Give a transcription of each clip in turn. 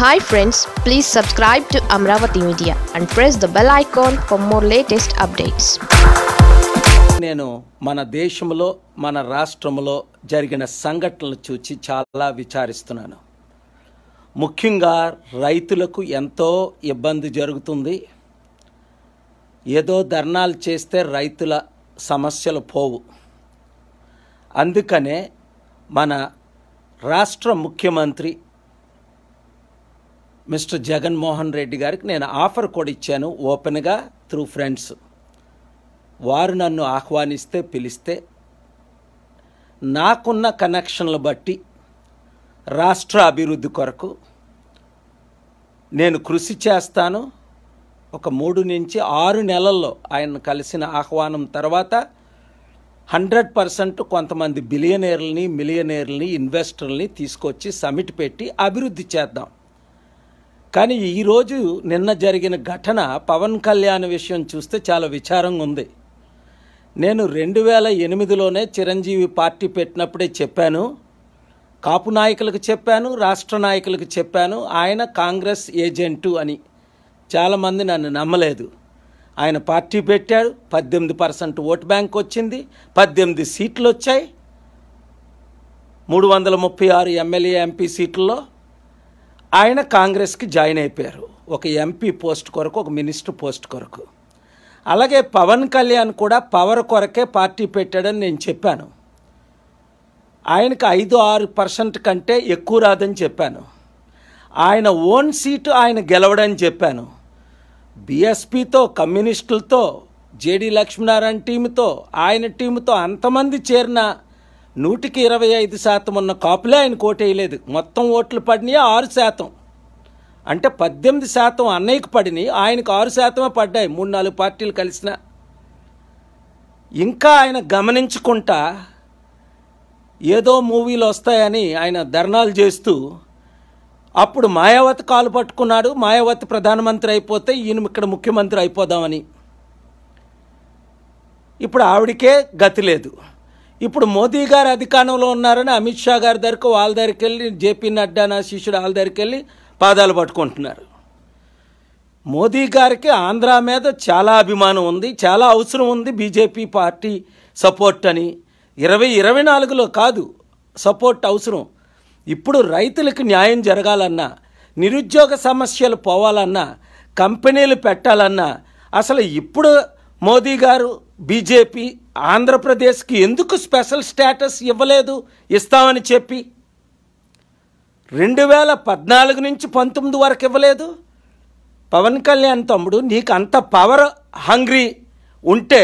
Hi friends please subscribe to Amaravati media and press the bell icon for more latest updates నేను మన దేశంలో మన రాష్ట్రంలో జరిగిన సంఘటనలు చూచి చాలా విచారిస్తున్నాను ముఖ్యంగా రైతులకు ఎంతో ఇబ్బంది జరుగుతుంది ఏదో ధర్నాలు చేస్తే రైతుల సమస్యలు పోవు అందుకనే మన రాష్ట్ర ముఖ్యమంత్రి మిస్టర్ జగన్మోహన్ రెడ్డి గారికి నేను ఆఫర్ కూడా ఇచ్చాను ఓపెన్గా త్రూ ఫ్రెండ్స్ వారు నన్ను ఆహ్వానిస్తే పిలిస్తే నాకున్న కనెక్షన్లు బట్టి రాష్ట్ర అభివృద్ధి కొరకు నేను కృషి చేస్తాను ఒక మూడు నుంచి ఆరు నెలల్లో ఆయన కలిసిన ఆహ్వానం తర్వాత హండ్రెడ్ పర్సెంట్ కొంతమంది బిలియనీర్లని మిలియనీర్లని ఇన్వెస్టర్లని తీసుకొచ్చి సమిట్ పెట్టి అభివృద్ధి చేద్దాం కానీ ఈరోజు నిన్న జరిగిన ఘటన పవన్ కళ్యాణ్ విషయం చూస్తే చాలా విచారంగా ఉంది నేను రెండు వేల ఎనిమిదిలోనే చిరంజీవి పార్టీ పెట్టినప్పుడే చెప్పాను కాపు నాయకులకు చెప్పాను రాష్ట్ర నాయకులకు చెప్పాను ఆయన కాంగ్రెస్ ఏజెంటు అని చాలామంది నన్ను నమ్మలేదు ఆయన పార్టీ పెట్టాడు పద్దెనిమిది పర్సెంట్ ఓటు బ్యాంక్ వచ్చింది పద్దెనిమిది సీట్లు వచ్చాయి మూడు వందల ముప్పై ఆరు ఎమ్మెల్యే ఎంపీ సీట్లలో ఆయన కాంగ్రెస్కి జాయిన్ అయిపోయారు ఒక ఎంపీ పోస్ట్ కొరకు ఒక మినిస్టర్ పోస్ట్ కొరకు అలాగే పవన్ కళ్యాణ్ కూడా పవర్ కొరకే పార్టీ పెట్టాడని నేను చెప్పాను ఆయనకు ఐదు ఆరు పర్సెంట్ కంటే ఎక్కువ రాదని చెప్పాను ఆయన ఓన్ సీటు ఆయన గెలవడని చెప్పాను బీఎస్పీతో కమ్యూనిస్టులతో జేడీ లక్ష్మీనారాయణ టీముతో ఆయన టీముతో అంతమంది చేరిన నూటికి ఇరవై ఐదు శాతం ఉన్న కాపులే ఆయన కోటేయలేదు మొత్తం ఓట్లు పడినాయి ఆరు శాతం అంటే పద్దెనిమిది శాతం అన్నయ్యకు పడినాయి ఆయనకు ఆరు శాతమే పడ్డాయి మూడు నాలుగు పార్టీలు కలిసిన ఇంకా ఆయన గమనించుకుంటా ఏదో మూవీలు వస్తాయని ఆయన ధర్నాలు చేస్తూ అప్పుడు మాయావతి కాలు పట్టుకున్నాడు మాయావతి ప్రధానమంత్రి అయిపోతే ఈయన ఇక్కడ ముఖ్యమంత్రి అయిపోదామని ఇప్పుడు ఆవిడికే గతి లేదు ఇప్పుడు మోదీ గారు అధికారంలో ఉన్నారని అమిత్ షా గారి దగ్గరకు వాళ్ళ దగ్గరికి వెళ్ళి జేపీ నడ్డా నా శిష్యుడు వాళ్ళ దగ్గరికి వెళ్ళి పాదాలు పట్టుకుంటున్నారు మోదీ గారికి ఆంధ్ర మీద చాలా అభిమానం ఉంది చాలా అవసరం ఉంది బీజేపీ పార్టీ సపోర్ట్ అని ఇరవై ఇరవై నాలుగులో కాదు సపోర్ట్ అవసరం ఇప్పుడు రైతులకు న్యాయం జరగాలన్నా నిరుద్యోగ సమస్యలు పోవాలన్నా కంపెనీలు పెట్టాలన్నా అసలు ఇప్పుడు మోదీ గారు బీజేపీ ఆంధ్రప్రదేశ్కి ఎందుకు స్పెషల్ స్టేటస్ ఇవ్వలేదు ఇస్తామని చెప్పి రెండు వేల పద్నాలుగు నుంచి పంతొమ్మిది వరకు ఇవ్వలేదు పవన్ కళ్యాణ్ తమ్ముడు నీకు అంత పవర్ హంగ్రీ ఉంటే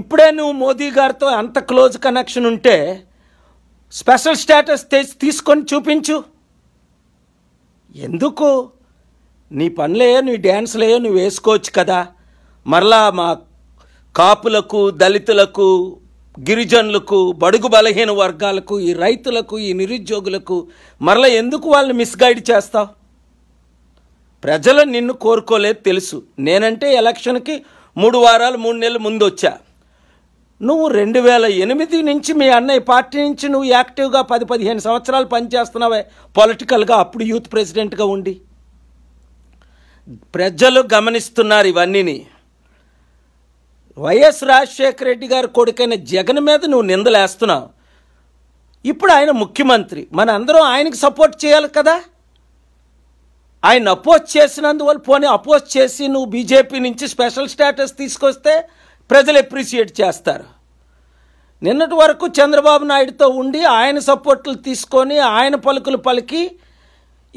ఇప్పుడే నువ్వు మోదీ గారితో అంత క్లోజ్ కనెక్షన్ ఉంటే స్పెషల్ స్టేటస్ తెచ్చి తీసుకొని చూపించు ఎందుకు నీ పనులే నీ డ్యాన్స్లేయో నువ్వు వేసుకోవచ్చు కదా మరలా మా కాపులకు దళితులకు గిరిజనులకు బడుగు బలహీన వర్గాలకు ఈ రైతులకు ఈ నిరుద్యోగులకు మరల ఎందుకు వాళ్ళని మిస్గైడ్ చేస్తావు ప్రజలు నిన్ను కోరుకోలేదు తెలుసు నేనంటే ఎలక్షన్కి మూడు వారాలు మూడు నెలలు ముందు వచ్చా నువ్వు రెండు వేల ఎనిమిది నుంచి మీ అన్నయ్య పార్టీ నుంచి నువ్వు యాక్టివ్గా పది పదిహేను సంవత్సరాలు పనిచేస్తున్నావే పొలిటికల్గా అప్పుడు యూత్ ప్రెసిడెంట్గా ఉండి ప్రజలు గమనిస్తున్నారు ఇవన్నీని వైఎస్ రాజశేఖర రెడ్డి గారి కొడుకైన జగన్ మీద నువ్వు నిందలేస్తున్నావు ఇప్పుడు ఆయన ముఖ్యమంత్రి మన అందరం ఆయనకి సపోర్ట్ చేయాలి కదా ఆయన అపోజ్ చేసినందువల్ల పోనీ అపోజ్ చేసి నువ్వు బీజేపీ నుంచి స్పెషల్ స్టేటస్ తీసుకొస్తే ప్రజలు ఎప్రిషియేట్ చేస్తారు నిన్నటి వరకు చంద్రబాబు నాయుడుతో ఉండి ఆయన సపోర్ట్లు తీసుకొని ఆయన పలుకులు పలికి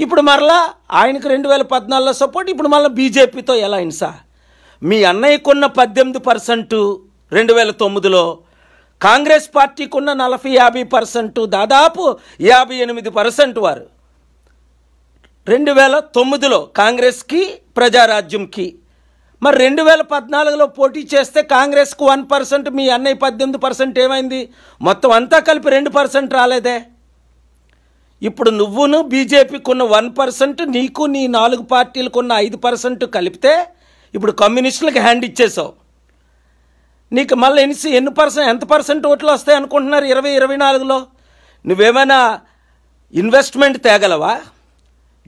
ఇప్పుడు మరలా ఆయనకు రెండు వేల పద్నాలుగులో సపోర్ట్ ఇప్పుడు మళ్ళీ బీజేపీతో ఎలా సార్ మీ అన్నయ్యకున్న పద్దెనిమిది పర్సెంట్ రెండు వేల తొమ్మిదిలో కాంగ్రెస్ పార్టీకి ఉన్న నలభై యాభై పర్సెంట్ దాదాపు యాభై ఎనిమిది పర్సెంట్ వారు రెండు వేల తొమ్మిదిలో కాంగ్రెస్కి ప్రజారాజ్యంకి మరి రెండు వేల పద్నాలుగులో పోటీ చేస్తే కాంగ్రెస్కు వన్ పర్సెంట్ మీ అన్నయ్య పద్దెనిమిది పర్సెంట్ ఏమైంది మొత్తం అంతా కలిపి రెండు పర్సెంట్ రాలేదే ఇప్పుడు నువ్వును బీజేపీకి ఉన్న వన్ పర్సెంట్ నీకు నీ నాలుగు పార్టీలకు ఉన్న ఐదు పర్సెంట్ కలిపితే ఇప్పుడు కమ్యూనిస్టులకు హ్యాండ్ ఇచ్చేసావు నీకు మళ్ళీ ఎన్ని ఎన్ని పర్సెంట్ ఎంత పర్సెంట్ ఓట్లు వస్తాయి అనుకుంటున్నారు ఇరవై ఇరవై నాలుగులో నువ్వేమైనా ఇన్వెస్ట్మెంట్ తేగలవా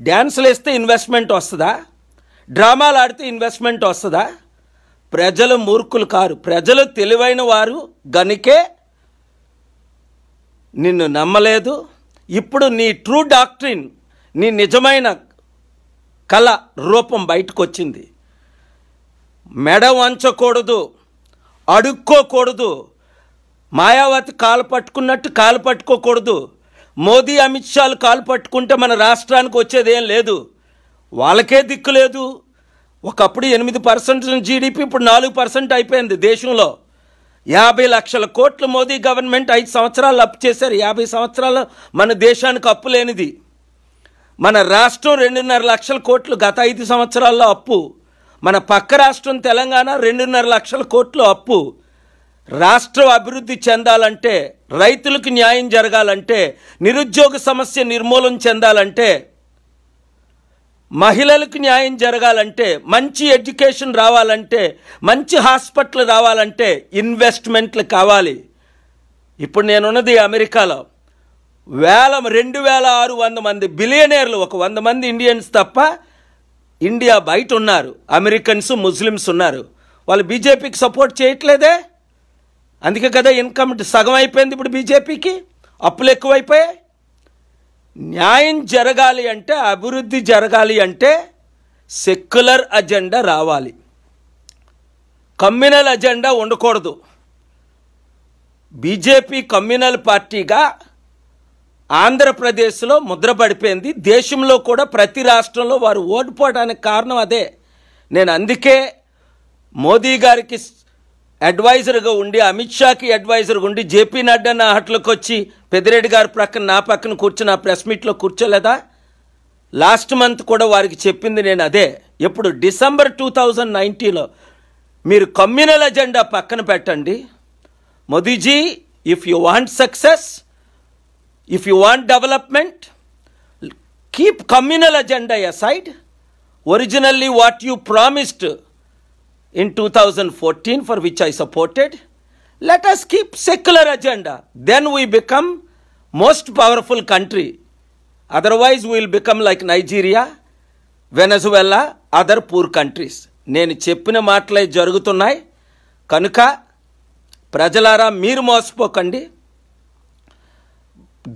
డ్యాన్సులు వేస్తే ఇన్వెస్ట్మెంట్ వస్తుందా డ్రామాలు ఆడితే ఇన్వెస్ట్మెంట్ వస్తుందా ప్రజలు మూర్ఖులు కారు ప్రజలు తెలివైన వారు గనికే నిన్ను నమ్మలేదు ఇప్పుడు నీ ట్రూ డాక్ట్రిన్ నీ నిజమైన కళ రూపం బయటకు వచ్చింది మెడ వంచకూడదు అడుక్కోకూడదు మాయావతి కాలు పట్టుకున్నట్టు కాలు పట్టుకోకూడదు మోదీ అమిత్ షాలు కాలు పట్టుకుంటే మన రాష్ట్రానికి వచ్చేదేం లేదు వాళ్ళకే దిక్కు లేదు ఒకప్పుడు ఎనిమిది పర్సెంట్ జీడిపి ఇప్పుడు నాలుగు పర్సెంట్ అయిపోయింది దేశంలో యాభై లక్షల కోట్లు మోదీ గవర్నమెంట్ ఐదు సంవత్సరాలు అప్పు చేశారు యాభై సంవత్సరాలు మన దేశానికి అప్పు లేనిది మన రాష్ట్రం రెండున్నర లక్షల కోట్లు గత ఐదు సంవత్సరాల్లో అప్పు మన పక్క రాష్ట్రం తెలంగాణ రెండున్నర లక్షల కోట్లు అప్పు రాష్ట్ర అభివృద్ధి చెందాలంటే రైతులకు న్యాయం జరగాలంటే నిరుద్యోగ సమస్య నిర్మూలన చెందాలంటే మహిళలకు న్యాయం జరగాలంటే మంచి ఎడ్యుకేషన్ రావాలంటే మంచి హాస్పిటల్ రావాలంటే ఇన్వెస్ట్మెంట్లు కావాలి ఇప్పుడు నేనున్నది అమెరికాలో వేల రెండు వేల ఆరు వంద మంది బిలియనేర్లు ఒక వంద మంది ఇండియన్స్ తప్ప ఇండియా బయట ఉన్నారు అమెరికన్స్ ముస్లిమ్స్ ఉన్నారు వాళ్ళు బీజేపీకి సపోర్ట్ చేయట్లేదే అందుకే కదా ఇన్కమ్ సగం అయిపోయింది ఇప్పుడు బీజేపీకి అప్పులు ఎక్కువైపోయాయి న్యాయం జరగాలి అంటే అభివృద్ధి జరగాలి అంటే సెక్యులర్ అజెండా రావాలి కమ్యూనల్ అజెండా ఉండకూడదు బీజేపీ కమ్యూనల్ పార్టీగా ఆంధ్రప్రదేశ్లో ముద్ర పడిపోయింది దేశంలో కూడా ప్రతి రాష్ట్రంలో వారు ఓడిపోవడానికి కారణం అదే నేను అందుకే మోదీ గారికి అడ్వైజర్గా ఉండి అమిత్ షాకి అడ్వైజర్గా ఉండి జేపీ నడ్డా నా హట్లకు వచ్చి పెద్దిరెడ్డి గారి ప్రక్కన నా పక్కన కూర్చుని ఆ ప్రెస్ మీట్లో కూర్చోలేదా లాస్ట్ మంత్ కూడా వారికి చెప్పింది నేను అదే ఎప్పుడు డిసెంబర్ టూ థౌజండ్ నైన్టీలో మీరు కమ్యూనల్ ఎజెండా పక్కన పెట్టండి Modiji if you want success if you want development, keep communal agenda aside. Originally, what you promised in 2014, for which I supported, let us keep secular agenda. Then we become most powerful country. Otherwise, we will become like Nigeria, Venezuela, other poor countries. నేను చెప్పిన మాటలే జరుగుతున్నాయి కనుక ప్రజలారా మీరు మోసపోకండి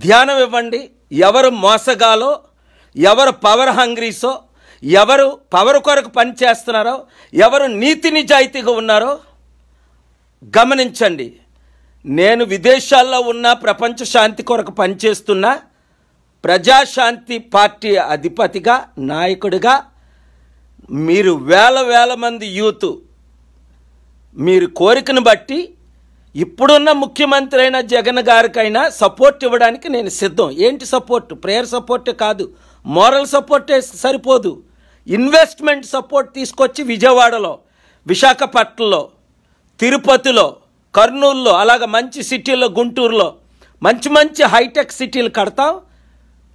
ధ్యానం ఇవ్వండి ఎవరు మోసగాలో ఎవరు పవర్ హంగ్రీసో ఎవరు పవర్ కొరకు పనిచేస్తున్నారో ఎవరు నీతి నిజాయితీగా ఉన్నారో గమనించండి నేను విదేశాల్లో ఉన్న ప్రపంచ శాంతి కొరకు పనిచేస్తున్న ప్రజాశాంతి పార్టీ అధిపతిగా నాయకుడిగా మీరు వేల వేల మంది యూత్ మీరు కోరికను బట్టి ఇప్పుడున్న ముఖ్యమంత్రి అయిన జగన్ గారికైనా సపోర్ట్ ఇవ్వడానికి నేను సిద్ధం ఏంటి సపోర్ట్ ప్రేయర్ సపోర్టే కాదు మోరల్ సపోర్టే సరిపోదు ఇన్వెస్ట్మెంట్ సపోర్ట్ తీసుకొచ్చి విజయవాడలో విశాఖపట్నంలో తిరుపతిలో కర్నూలులో అలాగ మంచి సిటీల్లో గుంటూరులో మంచి మంచి హైటెక్ సిటీలు కడతాం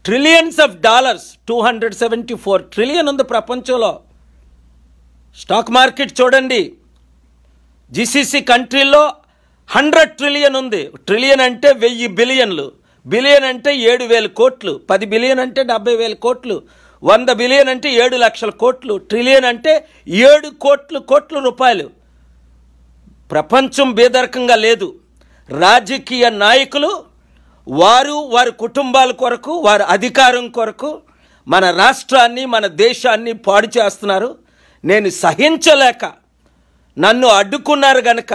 trillions of dollars two hundred seventy four trillion ఉంది ప్రపంచంలో స్టాక్ మార్కెట్ చూడండి జీసీసీ కంట్రీలో హండ్రెడ్ ట్రిలియన్ ఉంది ట్రిలియన్ అంటే వెయ్యి బిలియన్లు బిలియన్ అంటే ఏడు వేల కోట్లు పది బిలియన్ అంటే డెబ్బై వేల కోట్లు వంద బిలియన్ అంటే ఏడు లక్షల కోట్లు ట్రిలియన్ అంటే ఏడు కోట్లు కోట్ల రూపాయలు ప్రపంచం బేదరకంగా లేదు రాజకీయ నాయకులు వారు వారి కుటుంబాల కొరకు వారి అధికారం కొరకు మన రాష్ట్రాన్ని మన దేశాన్ని పాడు చేస్తున్నారు నేను సహించలేక నన్ను అడ్డుకున్నారు గనక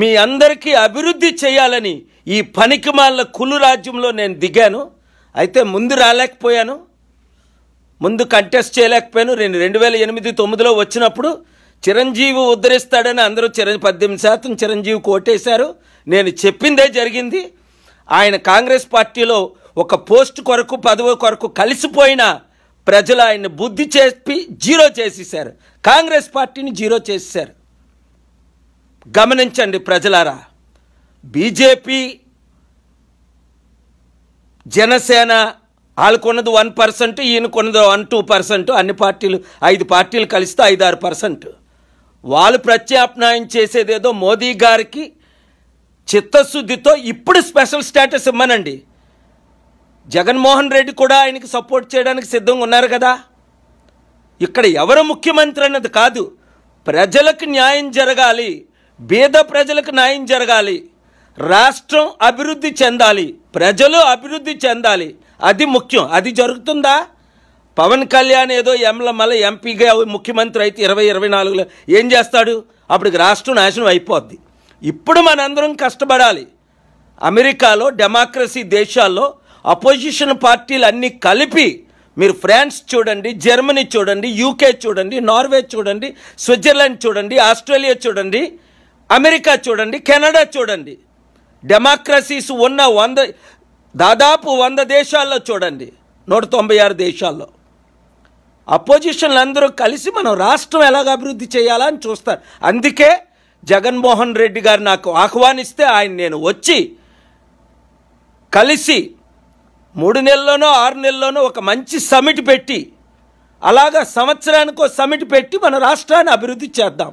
మీ అందరికీ అభివృద్ధి చేయాలని ఈ పనికిమాల కులు రాజ్యంలో నేను దిగాను అయితే ముందు రాలేకపోయాను ముందు కంటెస్ట్ చేయలేకపోయాను నేను రెండు వేల ఎనిమిది తొమ్మిదిలో వచ్చినప్పుడు చిరంజీవి ఉద్ధరిస్తాడని అందరూ చిరం పద్దెనిమిది శాతం చిరంజీవి కోటేశారు నేను చెప్పిందే జరిగింది ఆయన కాంగ్రెస్ పార్టీలో ఒక పోస్ట్ కొరకు పదవి కొరకు కలిసిపోయిన ప్రజలు ఆయన్ని బుద్ధి చేపి జీరో చేసేసారు కాంగ్రెస్ పార్టీని జీరో చేసేసారు గమనించండి ప్రజలారా బీజేపీ జనసేన వాళ్ళకున్నది వన్ పర్సెంట్ ఈయనకున్నది వన్ టూ పర్సెంట్ అన్ని పార్టీలు ఐదు పార్టీలు కలిస్తే ఐదారు పర్సెంట్ వాళ్ళు ప్రత్యాప్నాయం చేసేదేదో మోదీ గారికి చిత్తశుద్ధితో ఇప్పుడు స్పెషల్ స్టేటస్ ఇమ్మనండి జగన్మోహన్ రెడ్డి కూడా ఆయనకి సపోర్ట్ చేయడానికి సిద్ధంగా ఉన్నారు కదా ఇక్కడ ఎవరు ముఖ్యమంత్రి అన్నది కాదు ప్రజలకు న్యాయం జరగాలి బీద ప్రజలకు న్యాయం జరగాలి రాష్ట్రం అభివృద్ధి చెందాలి ప్రజలు అభివృద్ధి చెందాలి అది ముఖ్యం అది జరుగుతుందా పవన్ కళ్యాణ్ ఏదో ఎంల మల ఎంపీగా ముఖ్యమంత్రి అయితే ఇరవై ఇరవై నాలుగులో ఏం చేస్తాడు అప్పటికి రాష్ట్రం నాశనం అయిపోద్ది ఇప్పుడు మనందరం కష్టపడాలి అమెరికాలో డెమోక్రసీ దేశాల్లో అపోజిషన్ పార్టీలు అన్నీ కలిపి మీరు ఫ్రాన్స్ చూడండి జర్మనీ చూడండి యూకే చూడండి నార్వే చూడండి స్విట్జర్లాండ్ చూడండి ఆస్ట్రేలియా చూడండి అమెరికా చూడండి కెనడా చూడండి డెమోక్రసీస్ ఉన్న వంద దాదాపు వంద దేశాల్లో చూడండి నూట తొంభై ఆరు దేశాల్లో అపోజిషన్లు అందరూ కలిసి మనం రాష్ట్రం ఎలాగ అభివృద్ధి చేయాలా అని చూస్తారు అందుకే జగన్మోహన్ రెడ్డి గారు నాకు ఆహ్వానిస్తే ఆయన నేను వచ్చి కలిసి మూడు నెలల్లోనో ఆరు నెలల్లోనో ఒక మంచి సమిట్ పెట్టి అలాగ సంవత్సరానికి సమిట్ పెట్టి మన రాష్ట్రాన్ని అభివృద్ధి చేద్దాం